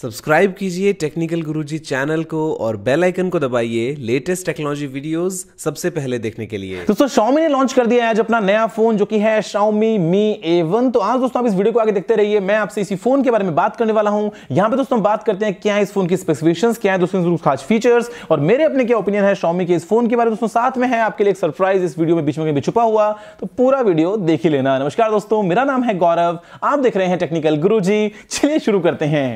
subscribe कीजिए technical गुरुजी channel को और बेल आइकन को दबाइए लेटेस्ट टेक्नोलॉजी वीडियोस सबसे पहले देखने के लिए दोस्तों शाओमी ने लॉन्च कर दिया है आज अपना नया फोन जो कि है मी ए वन तो आज दोस्तों आप इस वीडियो को आगे देखते रहिए मैं आपसे इसी फोन के बारे में बात करने वाला हूं यहां पे दोस्तों बात करते हैं क्या है इस फोन की स्पेसिफिकेशन क्या है दोस्तों खास फीचर्स और मेरे अपने क्या ओपिनियन है शॉमी के इस फोन के बारे में दोस्तों साथ में है आपके लिए एक सरप्राइज इस वीडियो में बीच में छुपा हुआ तो पूरा वीडियो देख ही लेना नमस्कार दोस्तों मेरा नाम है गौरव आप देख रहे हैं टेक्निकल गुरु चलिए शुरू करते हैं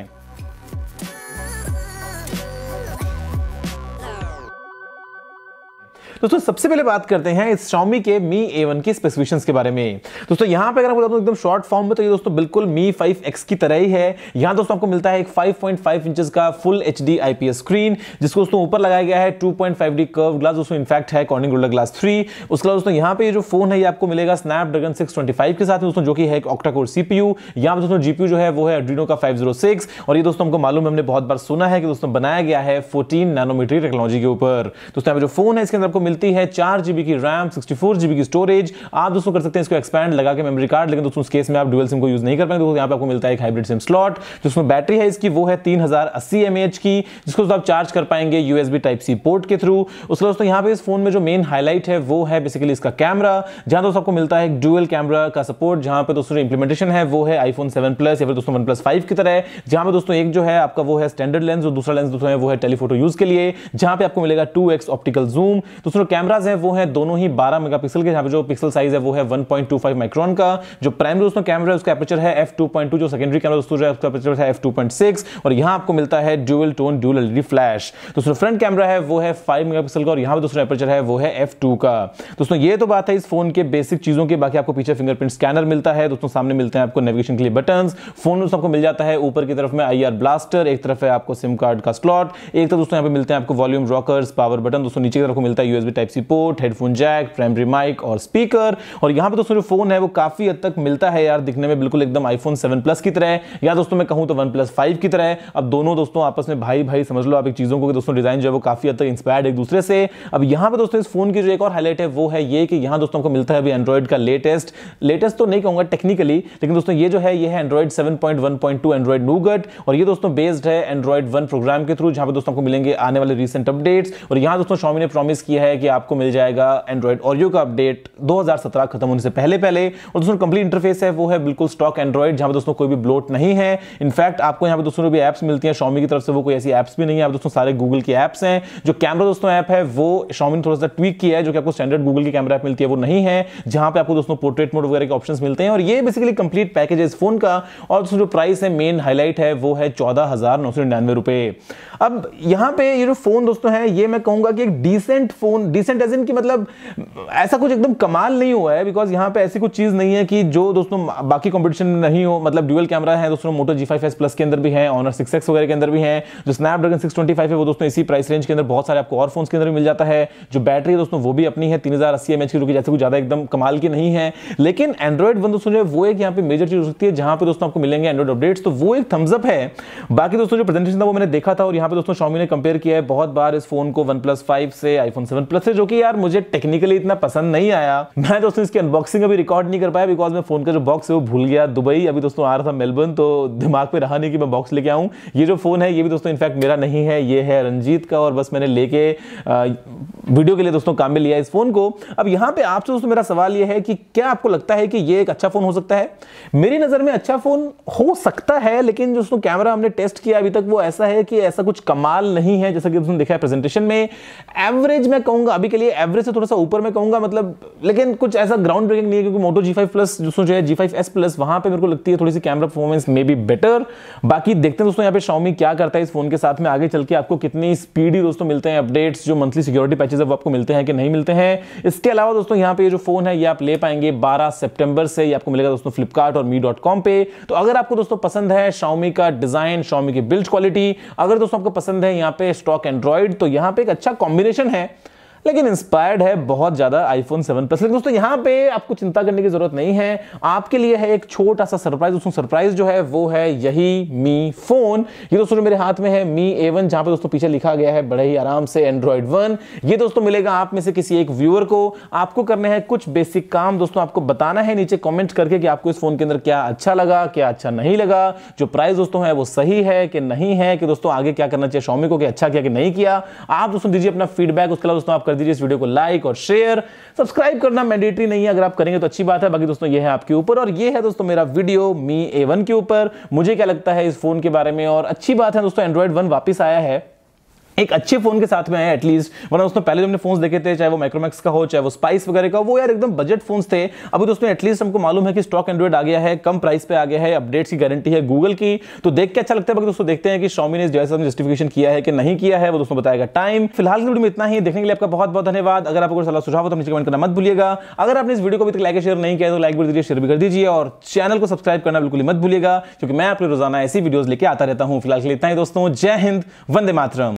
दोस्तों सबसे पहले बात करते हैं इस Xiaomi के Mi A1 की स्पेसिफिकेशंस के बारे में दोस्तों यहां पे अगर आपको एकदम शॉर्ट फॉर्म में तो ये दोस्तों बिल्कुल Mi 5X की तरह ही है यहां दोस्तों आपको मिलता है एक 5.5 इंचेस का फुल HD IPS स्क्रीन जिसको दोस्तों ऊपर लगाया गया है 2.5D कर्व ग्लास दोस्तों इनफैक्ट है कॉर्निंग गोल्डा ग्लास 3 उसके अलावा दोस्तों यहां पे ये जो फोन है ये आपको मिलेगा स्नैपड्रैगन 625 के साथ दोस्तों जो कि है एक ऑक्टा कोर सीपीयू यहां पे दोस्तों जीपीयू जो है वो है Adreno का 506 और ये दोस्तों हमको मालूम है हमने बहुत बार सुना है कि दोस्तों बनाया गया है 14 नैनोमीटर टेक्नोलॉजी के ऊपर दोस्तों यहां पे जो फोन है इसके अंदर आपको मिलती है चार जीबी की रैम सिक्सटी फोर जीबी की स्टोरेज आप दोस्तों कर सकते हैं इसको एक्सपैंड लगा के मेमोरी कार्ड लेकिन दोस्तों उस केस में आप डुअल सिम को यूज नहीं कर पाएंगे दोस्तों यहाँ पे आपको मिलता है एक हाइब्रिड सिम स्लॉट जिसमें बैटरी है इसकी वो है तीन हजार अस्सी एम एच की जिसको आप चार्ज कर पाएंगे यूएसबी टाइप सी पोर्ट के थ्रू उसके दोस्तों यहाँ पे इस फोन में जो मेन हाईलाइट है वो है बेसिकली इसका कैमरा जहां दोस्तों आपको मिलता है एक डुअल कैमरा का सपोर्ट जहां पे दोस्तों इंप्लीमेंटेशन है वो है आईफोन सेवन प्लस या फिर दोस्तों वन प्लस फाइव की तरह जहां पे दोस्तों एक जो है आपका वो है स्टैंडर्ड लेंस और दूसरा लेंस दोस्तों है वो है टेलीफोटो यूज के लिए जहां पे आपको मिलेगा टू ऑप्टिकल जूम दोस्तों जो कैमराज हैं वो है दोनों ही 12 मेगापिक्सल के यहाँ पे जो पिक्सल साइज है वो है 1.25 माइक्रोन का जो प्राइमरी दोस्तों कैमरा है उसका एपर्चर है f2.2 जो सेकेंडरी कैमरा दोस्तों है उसका एपचर है f2.6 और यहाँ आपको मिलता है dual tone dual LED flash दोस्तों फ्रंट कैमरा है वो है 5 मेगापिक्सल का और यहाँ पर दोस्तों एपचर है वो है f2 का दोस्तों ये तो बात है इस फोन के बेसिक चीजों के बाकी आपको पीछे फिंगरप्रिंट स्कैनर मिलता है दोस्तों सामने मिलते हैं आपको नेविगेशन के लिए बटन फोन दोस्तों आपको मिल जाता है ऊपर की तरफ में आई ब्लास्टर एक तरफ है आपको सिम कार्ड का स्लॉट एक तरफ दोस्तों यहाँ पे मिलते हैं आपको वॉल्यूम रॉकर्स पावर बटन दोस्तों नीचे की तरफ मिलता है US USB type C port headphone jack primary mic और स्पीकर और यहां पे दोस्तों जो फोन है वो काफी हद तक मिलता है यार दिखने में बिल्कुल एकदम आईफोन सेवन प्लस की तरह है या दोस्तों मैं कहूं तो वन प्लस फाइव की तरह है अब दोनों दोस्तों आपस में भाई भाई समझ लो आप एक चीज़ों को दोस्तों डिजाइन जो है वो काफी हद तक इंस्पायर्ड एक दूसरे से अब यहां पर दोस्तों इस फोन की जो एक और हाईलाइट है वो है ये कि यहां दोस्तों को मिलता है अभी एंड्रॉइड का लेटेस्ट लेटेस्ट तो नहीं कहूंगा टेक्निकली लेकिन दोस्तों ये जो है ये Android seven point one point Android Nougat और ये दोस्तों बेस्ड है एंड्रॉइड वन प्रोग्राम के थ्रू जहां पर दोस्तों को मिलेंगे आने वाले रिसेंट अपडेट्स और यहां दोस्तों शॉमी ने प्रॉमिस किया है कि आपको मिल जाएगा एंड्रॉयड ऑरियो का अपडेट 2017 खत्म होने से पहले पहले और दोस्तों कंप्लीट इंटरफेस है वो है बिल्कुल स्टॉक एंड्रॉइड जहां पर दोस्तों कोई भी ब्लोट नहीं है इनफैक्ट आपको यहां पर दोस्तों भी एप्स मिलती है शॉमी की तरफ से वो कोई ऐसी एप्स भी नहीं है आप दोस्तों सारे गूगल की एप्स हैं जो कैमरा दोस्तों ऐप है वो शॉमी ने थोड़ा सा ट्वीक किया है जो कि आपको स्टैंडर्ड गूगल की कैमरा ऐप मिलती है वो नहीं है जहां पर आपको दोस्तों पोर्ट्रेट मोड वगैरह के ऑप्शन मिलते हैं और ये बेसिकली कंप्लीट पैकेज है इस फोन का और दोस्तों जो प्राइस है मेन हाईलाइट है वो है चौदह रुपए अब यहां पे ये जो फोन दोस्तों है ये मैं कहूंगा कि एक decent phone decent edge in की मतलब ऐसा कुछ एकदम कमाल नहीं हुआ है बिकॉज यहाँ पे ऐसी कुछ चीज़ नहीं है कि जो दोस्तों बाकी कॉम्पिटिशन में नहीं हो मतलब ड्यूअल कैमरा है दोस्तों Moto G five S plus के अंदर भी है ऑनर सिक्स एक्स वगैरह के अंदर भी है जो स्नैपड्रैगन सिक्स ट्वेंटी फाइव है वो दोस्तों इसी प्राइस रेंज के अंदर बहुत सारे आपको और फोन के अंदर मिल जाता है जो बैटरी है दोस्तों वो भी अपनी है तीन हज़ार अस्सी एम एच की जो कि जैसे कुछ ज़्यादा एकदम कमाल की नहीं है लेकिन एंड्रॉइड वन दोस्तों जो है वो एक यहाँ पे मेजर चीज़ हो सकती है जहाँ पे दोस्तों आपको मिलेंगे एंड्रॉइड अपडेट्स तो वो एक थम्सअप है बाकी दोस्तों जो प्रेजेंटेशन था वो मैंने देखा था और यहाँ पे दोस्तों शॉमी ने कंपेयर किया है बहुत बार इस फोन को वन प्लस फाइव से आईफोन सेवन वनप्लस है जो कि यार मुझे टेक्निकली इतना पसंद नहीं आया मैं दोस्तों इसकी अनबॉक्सिंग अभी रिकॉर्ड नहीं कर पाया बिकॉज मैं फोन का जो बॉक्स है वो भूल गया दुबई अभी दोस्तों आ रहा था मेलबर्न तो दिमाग पे रहा नहीं कि मैं बॉक्स लेके आऊँ ये जो फोन है ये भी दोस्तों इनफैक्ट मेरा नहीं है ये है रंजीत का और बस मैंने लेके वीडियो के लिए दोस्तों काम में लिया इस फोन को अब यहाँ पे आपसे दोस्तों मेरा सवाल ये है कि क्या आपको लगता है कि ये एक अच्छा फोन हो सकता है मेरी नज़र में अच्छा फोन हो सकता है लेकिन जो दोस्तों कैमरा हमने टेस्ट किया अभी तक वो ऐसा है कि ऐसा कुछ कमाल नहीं है जैसा कि दोस्तों देखा है प्रेजेंटेशन में एवरेज मैं कहूँ कहूंगा अभी के लिए एवरेज से थोड़ा सा ऊपर में कहूंगा मतलब लेकिन कुछ ऐसा ग्राउंड ब्रेकिंग नहीं है क्योंकि मोटो जी फाइव प्लस दोस्तों जो है जी फाइव एस प्लस वहां पर मेरे को लगती है थोड़ी सी camera performance maybe better बाकी देखते हैं दोस्तों यहाँ पे शॉमी क्या करता है इस फोन के साथ में आगे चल के आपको कितनी स्पीडी दोस्तों मिलते हैं अपडेट्स जो मंथली सिक्योरिटी पैचेज है वो आपको मिलते हैं कि नहीं मिलते हैं इसके अलावा दोस्तों यहाँ पे जो फोन है ये आप ले पाएंगे बारह सेप्टेम्बर से ये आपको मिलेगा दोस्तों फ्लिपकार्ट और मी डॉट कॉम पे तो अगर आपको दोस्तों पसंद है शॉमी का डिजाइन शॉमी की बिल्ड क्वालिटी अगर दोस्तों आपको पसंद है यहाँ पे स्टॉक एंड्रॉइड तो यहाँ पे एक अच्छा कॉम्बिनेशन है लेकिन इंस्पायर्ड है बहुत ज़्यादा आईफोन सेवन प्लस लेकिन दोस्तों यहां पे आपको चिंता करने की ज़रूरत नहीं है आपके लिए है एक छोटा सा सरप्राइज दोस्तों सरप्राइज जो है वो है यही मी फोन ये दोस्तों जो मेरे हाथ में है मी ए वन जहाँ पे दोस्तों पीछे लिखा गया है बड़े ही आराम से एंड्रॉयड वन ये दोस्तों मिलेगा आप में से किसी एक व्यूअर को आपको करने हैं कुछ बेसिक काम दोस्तों आपको बताना है नीचे कॉमेंट करके कि आपको इस फोन के अंदर क्या अच्छा लगा क्या अच्छा नहीं लगा जो प्राइस दोस्तों है वो सही है कि नहीं है कि दोस्तों आगे क्या करना चाहिए शॉमी को कि अच्छा किया कि नहीं किया आप दोस्तों दीजिए अपना फीडबैक उसके अलावा दोस्तों आपका कर दीजिए इस वीडियो को लाइक और शेयर सब्सक्राइब करना मैंडेटरी नहीं है अगर आप करेंगे तो अच्छी बात है बाकी दोस्तों ये है आपके ऊपर और ये है दोस्तों मेरा वीडियो मी ए के ऊपर मुझे क्या लगता है इस फोन के बारे में और अच्छी बात है दोस्तों एंड्रॉयड वन वापिस आया है एक अच्छे फोन के साथ में आया एटलीस्ट वरना उसमें पहले जो हमने फोन देखे थे चाहे वो माइक्रोमैक्स का हो चाहे वो स्पाइस वगैरह का वो यार एकदम बजट फोन थे अभी दोस्तों एटलीस्ट हमको मालूम है कि स्टॉक एंड्रॉइड आ गया है कम प्राइस पे आ गया है अपडेट्स की गारंटी है गूगल की तो देख के अच्छा लगता है दोस्तों देखते हैं कि शॉमी ने जैसे हमने जस्टिफिकेशन किया है कि नहीं किया है वो दोस्तों बताएगा टाइम फिलहाल की वीडियो में इतना ही देखने के लिए आपका बहुत बहुत धन्यवाद अगर आपको सलाह सुझाव तो नीचे कमेंट करना मत भूलिएगा अगर आपने इस वीडियो को अभी तक लाइक शेयर नहीं किया तो लाइक भी शेयर भी कर दीजिए और चैनल को सब्सक्राइब करना बिल्कुल मत भूलिएगा क्योंकि मैं आपके रोजाना ऐसी वीडियोज लेके आता रहता हूँ फिलहाल के लिए इतना ही दोस्तों जय हिंद वंदे मातरम